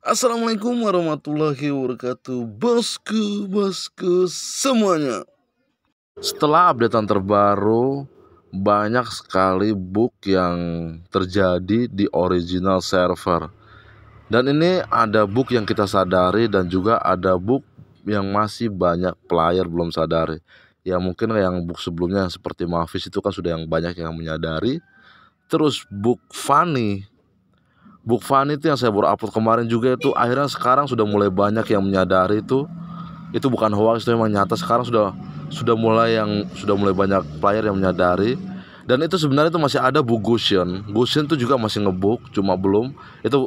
Assalamualaikum warahmatullahi wabarakatuh Bosku, bosku semuanya Setelah update terbaru Banyak sekali bug yang terjadi di original server Dan ini ada bug yang kita sadari Dan juga ada bug yang masih banyak player belum sadari Ya mungkin yang bug sebelumnya seperti Mavis itu kan sudah yang banyak yang menyadari Terus bug funny book fan itu yang saya baru upload kemarin juga itu akhirnya sekarang sudah mulai banyak yang menyadari itu itu bukan hoax itu memang nyata sekarang sudah sudah mulai yang sudah mulai banyak player yang menyadari dan itu sebenarnya itu masih ada bu Bugusian itu itu juga masih ngebuk cuma belum itu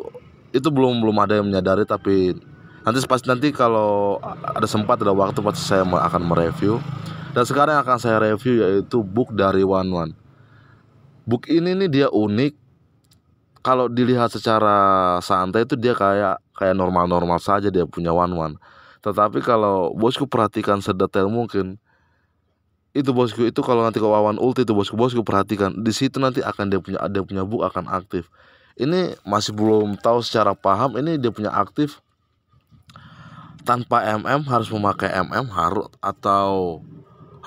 itu belum belum ada yang menyadari tapi nanti pas nanti kalau ada sempat ada waktu pasti saya akan mereview dan sekarang yang akan saya review yaitu book dari Wanwan Wan book ini nih dia unik kalau dilihat secara santai itu dia kayak kayak normal-normal saja dia punya one one. Tetapi kalau bosku perhatikan sedetail mungkin itu bosku itu kalau nanti ke wawan ulti itu bosku bosku perhatikan di situ nanti akan dia punya dia punya bu akan aktif. Ini masih belum tahu secara paham ini dia punya aktif tanpa MM harus memakai MM harus atau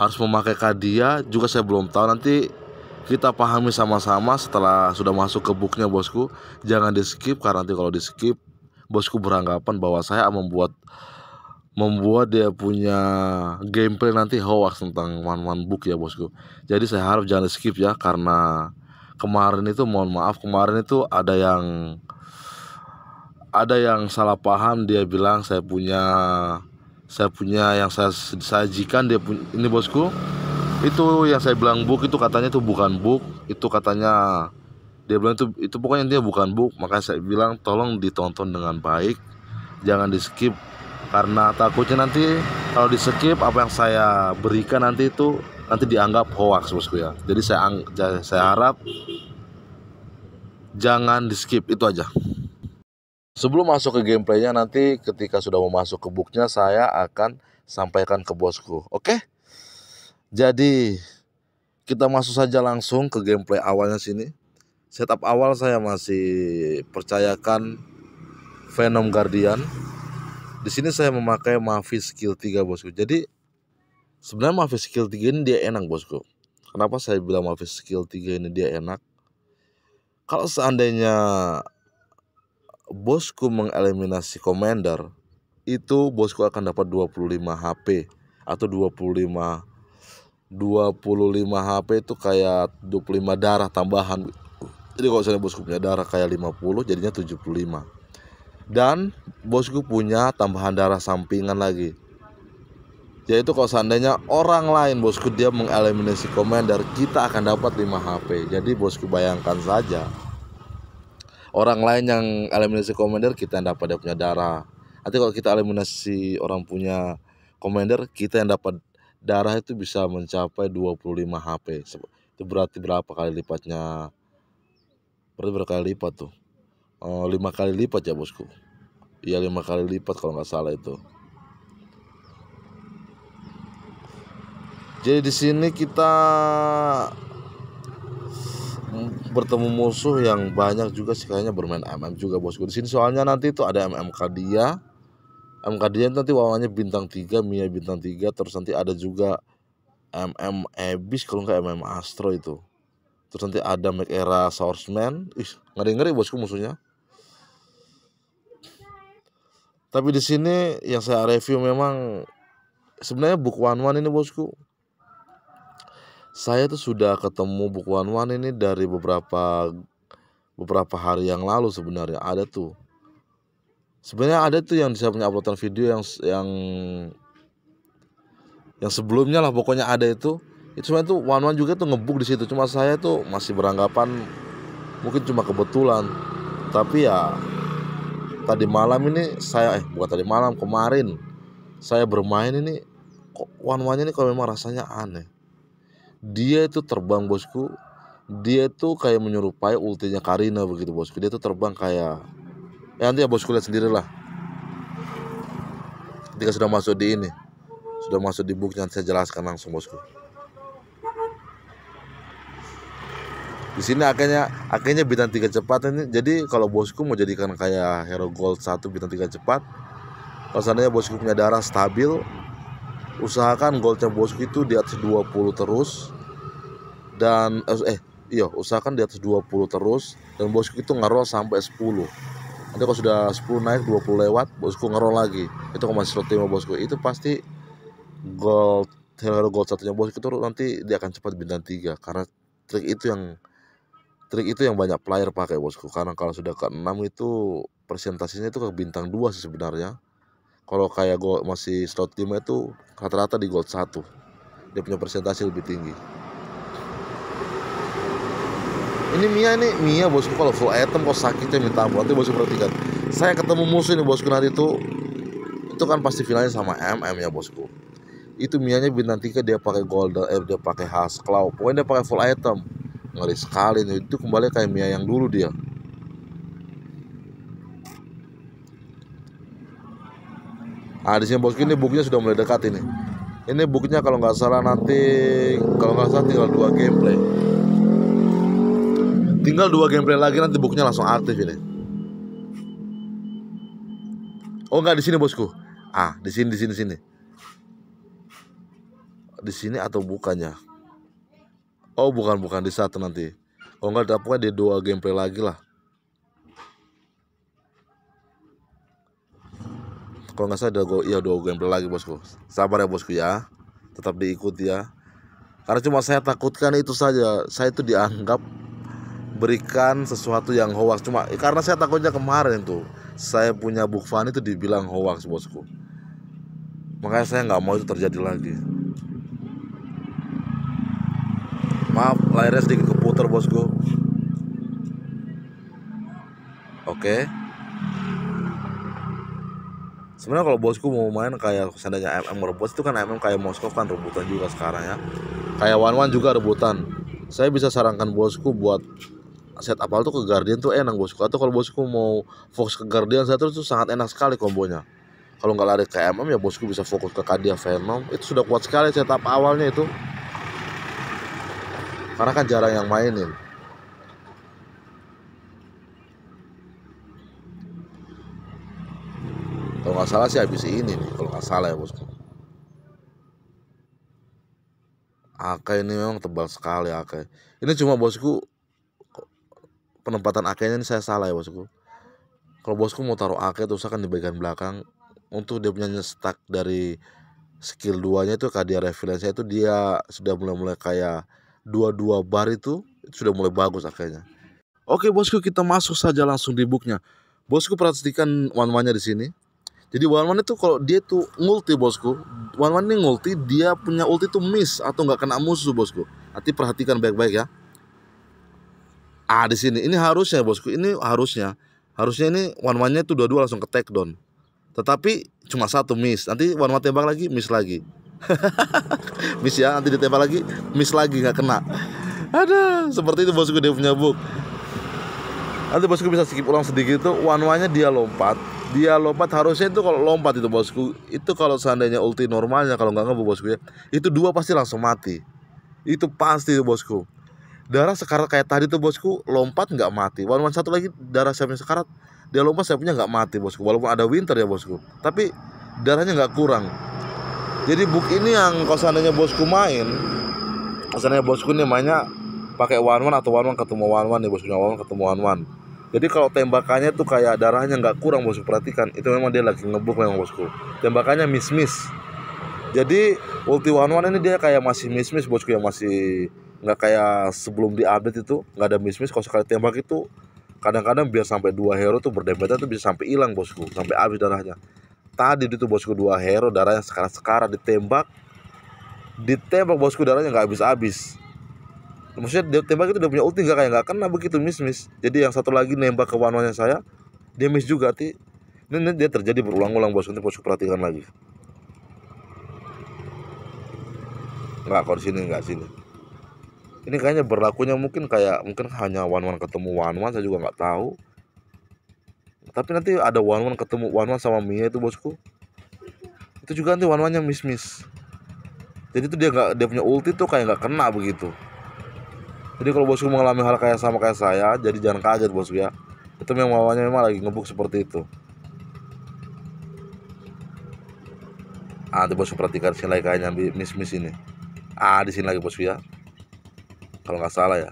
harus memakai kadia juga saya belum tahu nanti kita pahami sama-sama setelah sudah masuk ke booknya bosku jangan di skip karena nanti kalau di skip bosku beranggapan bahwa saya membuat membuat dia punya gameplay nanti hoax tentang one one book ya bosku jadi saya harap jangan di skip ya karena kemarin itu mohon maaf kemarin itu ada yang ada yang salah paham dia bilang saya punya saya punya yang saya sajikan dia punya ini bosku itu yang saya bilang book itu katanya itu bukan book itu katanya dia bilang itu itu pokoknya intinya bukan book makanya saya bilang tolong ditonton dengan baik jangan di skip karena takutnya nanti kalau di skip apa yang saya berikan nanti itu nanti dianggap hoax bosku ya jadi saya saya harap jangan di skip itu aja Sebelum masuk ke gameplaynya nanti ketika sudah mau masuk ke booknya saya akan sampaikan ke bosku. Oke? Okay? Jadi kita masuk saja langsung ke gameplay awalnya sini. Setup awal saya masih percayakan Venom Guardian. Di sini saya memakai Mavis skill 3 bosku. Jadi sebenarnya Mavis skill 3 ini dia enak bosku. Kenapa saya bilang Mavis skill 3 ini dia enak? Kalau seandainya bosku mengeliminasi commander, itu bosku akan dapat 25 HP atau 25 25 HP itu kayak 25 darah tambahan jadi kalau misalnya bosku punya darah kayak 50 jadinya 75 dan bosku punya tambahan darah sampingan lagi yaitu kalau seandainya orang lain bosku dia mengeliminasi commander kita akan dapat 5 HP jadi bosku bayangkan saja orang lain yang eliminasi commander kita yang dapat dia punya darah nanti kalau kita eliminasi orang punya commander kita yang dapat darah itu bisa mencapai 25 HP. Itu berarti berapa kali lipatnya? Berarti berapa kali lipat tuh. Oh, lima kali lipat ya bosku. Iya 5 kali lipat kalau nggak salah itu. Jadi di sini kita bertemu musuh yang banyak juga sih kayaknya bermain MM juga bosku. Di sini soalnya nanti itu ada MM dia MKD nanti wawannya bintang 3 Mia bintang 3 terus nanti ada juga MM Abyss kalau nggak MM Astro itu terus nanti ada Mac Era Swordsman. ih ngeri ngeri bosku musuhnya tapi di sini yang saya review memang sebenarnya buku one one ini bosku saya tuh sudah ketemu buku one one ini dari beberapa beberapa hari yang lalu sebenarnya ada tuh sebenarnya ada tuh yang bisa punya uploadan video yang yang yang sebelumnya lah pokoknya ada itu itu cuma tuh one one juga tuh ngebuk di situ cuma saya tuh masih beranggapan mungkin cuma kebetulan tapi ya tadi malam ini saya eh bukan tadi malam kemarin saya bermain ini kok one one ini kalau memang rasanya aneh dia itu terbang bosku dia tuh kayak menyerupai ultinya Karina begitu bosku dia tuh terbang kayak ya nanti ya bosku lihat sendirilah ketika sudah masuk di ini sudah masuk di book nanti saya jelaskan langsung bosku di sini akhirnya akhirnya bintang tiga cepat ini jadi kalau bosku mau jadikan kayak hero gold satu bintang tiga cepat kalau seandainya bosku punya darah stabil usahakan goldnya bosku itu di atas 20 terus dan eh, eh iya usahakan di atas 20 terus dan bosku itu ngerol sampai 10 nanti kalau sudah 10 naik 20 lewat bosku ngerol lagi itu kalau masih slot lima bosku itu pasti gold hero gold satunya bosku itu nanti dia akan cepat bintang 3 karena trik itu yang trik itu yang banyak player pakai bosku karena kalau sudah ke 6 itu presentasinya itu ke bintang 2 sih sebenarnya kalau kayak gold masih slot 5 itu rata-rata di gold 1 dia punya presentasi lebih tinggi ini Mia ini Mia bosku kalau full item kok sakitnya minta ampun nanti bosku perhatikan saya ketemu musuh ini bosku nanti itu itu kan pasti finalnya sama MM ya bosku itu Mianya bintang tiga dia pakai gold eh, dia pakai khas claw pokoknya dia pakai full item ngeri sekali nih itu kembali kayak Mia yang dulu dia Nah, di bosku ini bukunya sudah mulai dekat ini. Ini bukunya kalau nggak salah nanti kalau nggak salah tinggal dua gameplay. Tinggal dua gameplay lagi nanti bukunya langsung aktif ini. Oh nggak di sini bosku. Ah di sini di sini di sini. Di sini atau bukannya? Oh bukan bukan di satu nanti. Oh nggak dapatnya di dua gameplay lagi lah. Kalau nggak salah ada go, iya dua gameplay lagi bosku. Sabar ya bosku ya. Tetap diikuti ya. Karena cuma saya takutkan itu saja. Saya itu dianggap berikan sesuatu yang hoax cuma eh, karena saya takutnya kemarin tuh saya punya bukfan itu dibilang hoax bosku makanya saya nggak mau itu terjadi lagi maaf layarnya sedikit keputar bosku oke sebenarnya kalau bosku mau main kayak seandainya MM ngerebut itu kan MM kayak moskow kan rebutan juga sekarang ya kayak wanwan juga rebutan saya bisa sarankan bosku buat set apal tuh ke Guardian tuh enak bosku atau kalau bosku mau fokus ke Guardian satu tuh sangat enak sekali kombonya kalau nggak lari ke MM ya bosku bisa fokus ke Kadia Venom itu sudah kuat sekali setup awalnya itu karena kan jarang yang mainin kalau nggak salah sih habis ini nih kalau nggak salah ya bosku Akai ini memang tebal sekali Akai ini cuma bosku penempatan akenya ini saya salah ya bosku kalau bosku mau taruh ake terus akan di bagian belakang untuk dia punya stack dari skill 2 nya itu kayak dia referensinya itu dia sudah mulai-mulai kayak dua-dua bar itu, itu sudah mulai bagus akhirnya. Oke bosku kita masuk saja langsung di booknya. Bosku perhatikan one one-nya di sini. Jadi one one itu kalau dia tuh multi bosku, one one ini multi dia punya ulti tuh miss atau nggak kena musuh bosku. Nanti perhatikan baik-baik ya. A ah, di sini. Ini harusnya bosku, ini harusnya. Harusnya ini one one-nya itu dua-dua langsung ke take down. Tetapi cuma satu miss. Nanti one one tembak lagi, miss lagi. miss ya, nanti ditembak lagi, miss lagi nggak kena. Ada, seperti itu bosku dia punya book. Nanti bosku bisa skip ulang sedikit itu one one-nya dia lompat. Dia lompat harusnya itu kalau lompat itu bosku, itu kalau seandainya ulti normalnya kalau nggak ngebu bosku ya, itu dua pasti langsung mati. Itu pasti itu bosku darah sekarat kayak tadi tuh bosku lompat nggak mati walaupun satu lagi darah siapnya sekarat dia lompat saya punya nggak mati bosku walaupun ada winter ya bosku tapi darahnya nggak kurang jadi book ini yang kalau seandainya bosku main kalau seandainya bosku ini mainnya pakai one one atau one one ketemu one one nih bosku one one ketemu one one jadi kalau tembakannya tuh kayak darahnya nggak kurang bosku perhatikan itu memang dia lagi ngebuk memang bosku tembakannya miss miss jadi ulti one one ini dia kayak masih miss miss bosku yang masih nggak kayak sebelum di update itu nggak ada miss miss kalau sekali tembak itu kadang-kadang biar sampai dua hero tuh berdebatan tuh bisa sampai hilang bosku sampai habis darahnya tadi itu bosku dua hero darahnya sekarang sekarang ditembak ditembak bosku darahnya nggak habis-habis maksudnya dia tembak itu udah punya ulti nggak kayak nggak kena begitu miss miss jadi yang satu lagi nembak ke wanwanya saya dia miss juga ti ini, ini dia terjadi berulang-ulang bosku nanti bosku perhatikan lagi nggak kalau di sini nggak sini ini kayaknya berlakunya mungkin kayak mungkin hanya one one ketemu one one saya juga nggak tahu tapi nanti ada one one ketemu one one sama Mia itu bosku itu juga nanti one one nya miss miss jadi itu dia nggak dia punya ulti tuh kayak nggak kena begitu jadi kalau bosku mengalami hal kayak sama kayak saya jadi jangan kaget bosku ya itu yang mawanya memang lagi ngebuk seperti itu ah tuh bosku perhatikan sih lagi kayaknya miss miss ini ah di sini lagi bosku ya kalau nggak salah ya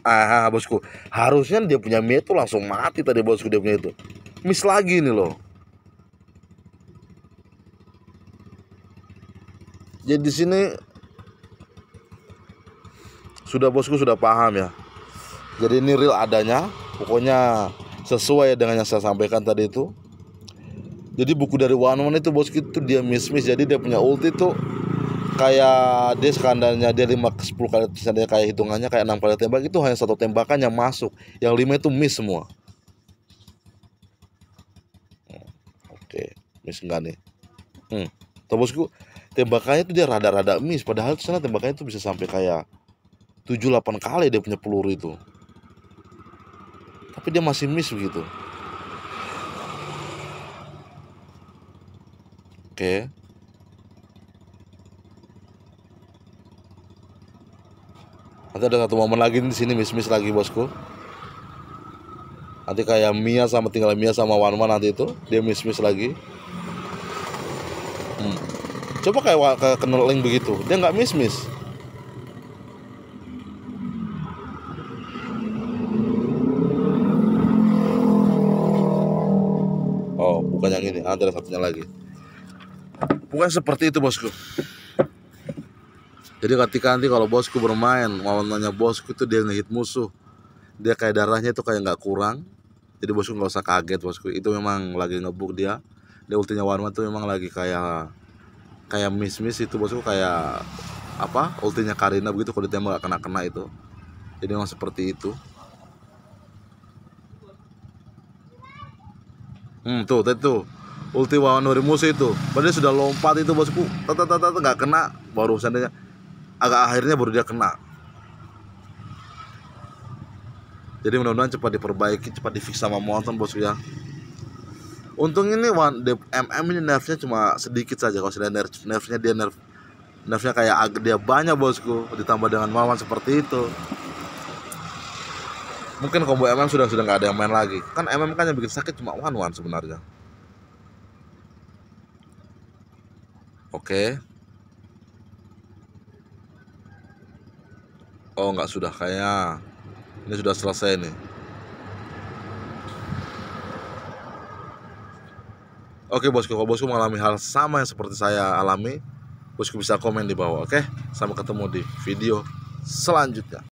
ah, ah, ah bosku harusnya dia punya mie itu langsung mati tadi bosku dia punya itu miss lagi nih loh jadi di sini sudah bosku sudah paham ya jadi ini real adanya pokoknya sesuai dengan yang saya sampaikan tadi itu jadi buku dari Wanwan itu bosku itu dia miss miss jadi dia punya ulti itu kayak dia sekandarnya dia 5 10 kali misalnya kayak hitungannya kayak 6 kali tembak itu hanya satu tembakan yang masuk yang 5 itu miss semua hmm, oke okay. miss enggak nih hmm. bosku tembakannya itu dia rada-rada miss padahal di sana tembakannya itu bisa sampai kayak 7 8 kali dia punya peluru itu tapi dia masih miss begitu oke okay. Nanti ada satu momen lagi di sini mismis mis lagi bosku. Nanti kayak Mia sama tinggal Mia sama Wanwan nanti itu dia mismis mis lagi. Hmm. Coba kayak kenal keneling begitu, dia nggak mismis. mis Oh, bukan yang ini, ada satunya lagi. Bukan seperti itu bosku. Jadi ketika nanti kalau bosku bermain, nanya bosku itu dia ngehit musuh. Dia kayak darahnya itu kayak nggak kurang. Jadi bosku nggak usah kaget bosku. Itu memang lagi ngebuk dia. Dia ultinya warna itu memang lagi kayak kayak miss-miss itu bosku kayak apa? Ultinya Karina begitu kalau ditembak nggak kena-kena itu. Jadi memang seperti itu. Hmm, tuh, tuh, tuh ulti Wawan dari musuh itu. Padahal sudah lompat itu bosku. Tata tata nggak kena baru seandainya agak akhirnya baru dia kena jadi mudah-mudahan cepat diperbaiki cepat difix sama monster bosku ya untung ini one mm ini nerfnya cuma sedikit saja kalau sudah nerf nerfnya dia nerf nerfnya kayak dia banyak bosku ditambah dengan Mawan seperti itu mungkin combo MM sudah sudah nggak ada yang main lagi kan MM kan yang bikin sakit cuma one one sebenarnya oke okay. oh nggak sudah kayaknya ini sudah selesai nih Oke bosku, kalau bosku mengalami hal sama yang seperti saya alami, bosku bisa komen di bawah. Oke, sampai ketemu di video selanjutnya.